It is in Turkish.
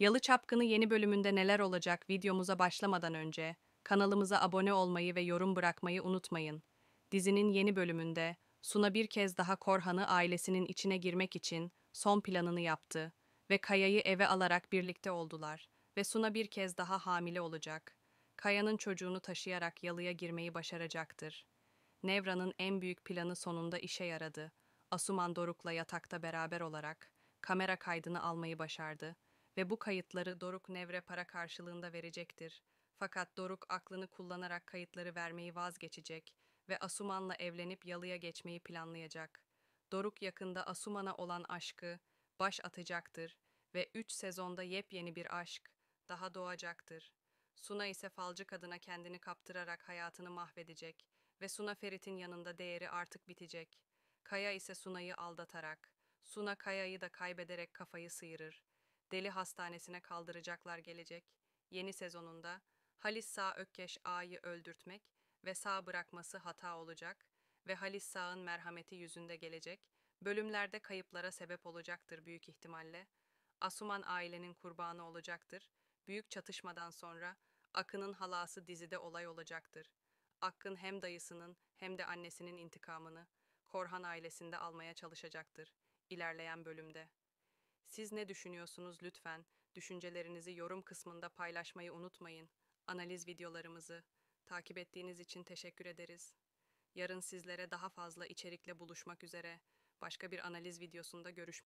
Yalı Çapkını yeni bölümünde neler olacak videomuza başlamadan önce kanalımıza abone olmayı ve yorum bırakmayı unutmayın. Dizinin yeni bölümünde Suna bir kez daha Korhan'ı ailesinin içine girmek için son planını yaptı ve Kaya'yı eve alarak birlikte oldular ve Suna bir kez daha hamile olacak. Kaya'nın çocuğunu taşıyarak yalıya girmeyi başaracaktır. Nevra'nın en büyük planı sonunda işe yaradı. Asuman Doruk'la yatakta beraber olarak kamera kaydını almayı başardı ve bu kayıtları Doruk Nevre para karşılığında verecektir. Fakat Doruk aklını kullanarak kayıtları vermeyi vazgeçecek ve Asuman'la evlenip yalıya geçmeyi planlayacak. Doruk yakında Asuman'a olan aşkı baş atacaktır ve üç sezonda yepyeni bir aşk daha doğacaktır. Suna ise falcı kadına kendini kaptırarak hayatını mahvedecek ve Suna Ferit'in yanında değeri artık bitecek. Kaya ise Suna'yı aldatarak, Suna Kaya'yı da kaybederek kafayı sıyırır Deli Hastanesi'ne kaldıracaklar gelecek. Yeni sezonunda Halis Sağ Ökkeş A'yı öldürtmek ve sağ bırakması hata olacak ve Halis Sağ'ın merhameti yüzünde gelecek. Bölümlerde kayıplara sebep olacaktır büyük ihtimalle. Asuman ailenin kurbanı olacaktır. Büyük çatışmadan sonra Akın'ın halası dizide olay olacaktır. Akın hem dayısının hem de annesinin intikamını Korhan ailesinde almaya çalışacaktır ilerleyen bölümde. Siz ne düşünüyorsunuz lütfen? Düşüncelerinizi yorum kısmında paylaşmayı unutmayın. Analiz videolarımızı takip ettiğiniz için teşekkür ederiz. Yarın sizlere daha fazla içerikle buluşmak üzere başka bir analiz videosunda görüşmek